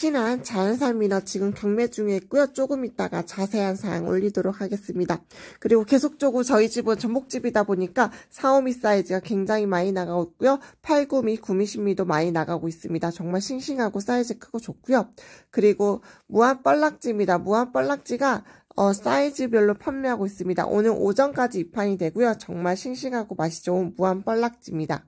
신한 자연산미나 지금 경매 중에 있고요. 조금 있다가 자세한 사항 올리도록 하겠습니다. 그리고 계속적으로 저희 집은 전복집이다 보니까 4호미 사이즈가 굉장히 많이 나가고 있고요. 8구미, 9미신미도 많이 나가고 있습니다. 정말 싱싱하고 사이즈 크고 좋고요. 그리고 무한 뻘락지입니다. 무한 뻘락지가 어, 사이즈별로 판매하고 있습니다. 오늘 오전까지 입판이 되고요. 정말 싱싱하고 맛이 좋은 무한 뻘락지입니다.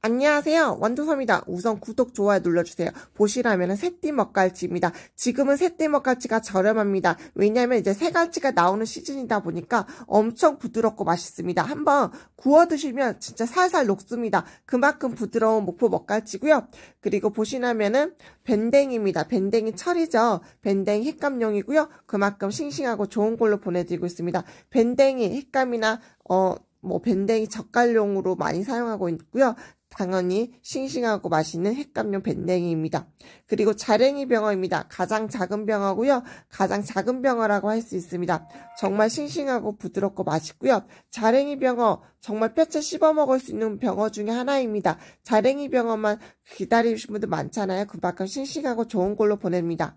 안녕하세요. 완두섭입니다 우선 구독, 좋아요 눌러주세요. 보시라면 새띠 먹갈치입니다. 지금은 새띠 먹갈치가 저렴합니다. 왜냐하면 이제 새갈치가 나오는 시즌이다 보니까 엄청 부드럽고 맛있습니다. 한번 구워 드시면 진짜 살살 녹습니다. 그만큼 부드러운 목포 먹갈치고요. 그리고 보시라면은 밴댕입니다. 밴댕이 철이죠. 밴댕이 핵감용이고요. 그만큼 싱싱하고 좋은 걸로 보내드리고 있습니다. 밴댕이 핵감이나 어, 뭐 밴댕이 젓갈용으로 많이 사용하고 있고요. 당연히 싱싱하고 맛있는 핵감용 밴댕이입니다 그리고 자랭이 병어입니다. 가장 작은 병어고요. 가장 작은 병어라고 할 수 있습니다. 정말 싱싱하고 부드럽고 맛있고요. 자랭이 병어 정말 뼈채 씹어 먹을 수 있는 병어 중에 하나입니다. 자랭이 병어만 기다리신 분들 많잖아요. 그만큼 싱싱하고 좋은 걸로 보냅니다.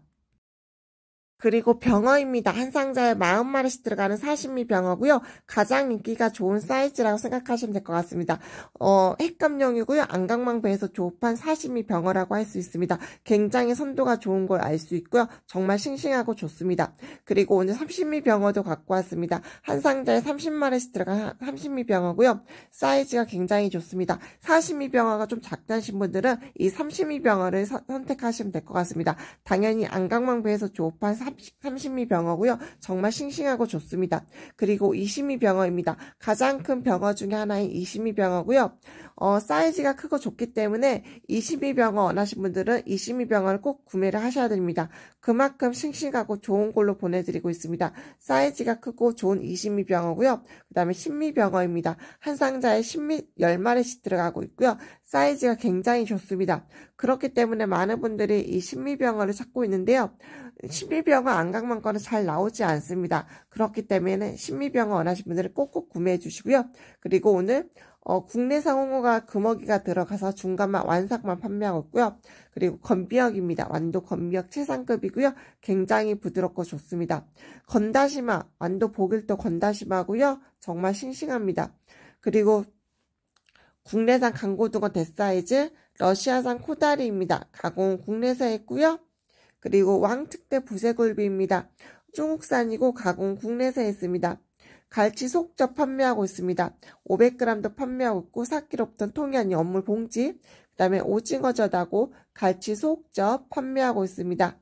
그리고 병어입니다. 한 상자에 마0마리씩 들어가는 사시미 병어고요. 가장 인기가 좋은 사이즈라고 생각하시면 될 것 같습니다. 어, 핵감령이고요. 안강망 배에서 조업한 사시미 병어라고 할 수 있습니다. 굉장히 선도가 좋은 걸 알 수 있고요. 정말 싱싱하고 좋습니다. 그리고 오늘 삼십미 병어도 갖고 왔습니다. 한 상자에 30마리씩 들어간 삼십미 병어고요. 사이즈가 굉장히 좋습니다. 사시미 병어가 좀 작다신 분들은 이 삼십미 병어를 서, 선택하시면 될 것 같습니다. 당연히 안강망 배에서 조업한 3 0미 병어고요. 정말 싱싱하고 좋습니다. 그리고 2 0미 병어입니다. 가장 큰 병어 중에 하나인 2 0미 병어고요. 어, 사이즈가 크고 좋기 때문에 2 0미 병어 원하신 분들은 2 0미 병어를 꼭 구매를 하셔야 됩니다. 그만큼 싱싱하고 좋은 걸로 보내드리고 있습니다. 사이즈가 크고 좋은 2 0미 병어고요. 그 다음에 심미 병어입니다. 한 상자에 10미 10마리씩 들어가고 있고요. 사이즈가 굉장히 좋습니다. 그렇기 때문에 많은 분들이 이심미 병어를 찾고 있는데요. 심리 병어 신미병원 안강만과는 잘 나오지 않습니다. 그렇기 때문에 심미병원원하시는 분들은 꼭꼭 구매해 주시고요. 그리고 오늘 어, 국내 상홍어가 금어기가 들어가서 중간만 완삭만 판매하고 있고요. 그리고 건비역입니다. 완도 건비역 최상급이고요. 굉장히 부드럽고 좋습니다. 건다시마, 완도 보길도 건다시마고요. 정말 싱싱합니다. 그리고 국내산 강고등어 대사이즈, 러시아산 코다리입니다. 가공 국내사 했고요. 그리고 왕특대 부세굴비입니다. 중국산이고 가공 국내에서했습니다 갈치 속접 판매하고 있습니다. 500g도 판매하고 있고 4 k g 던터 통연이 업물 봉지, 그 다음에 오징어젓하고 갈치 속접 판매하고 있습니다.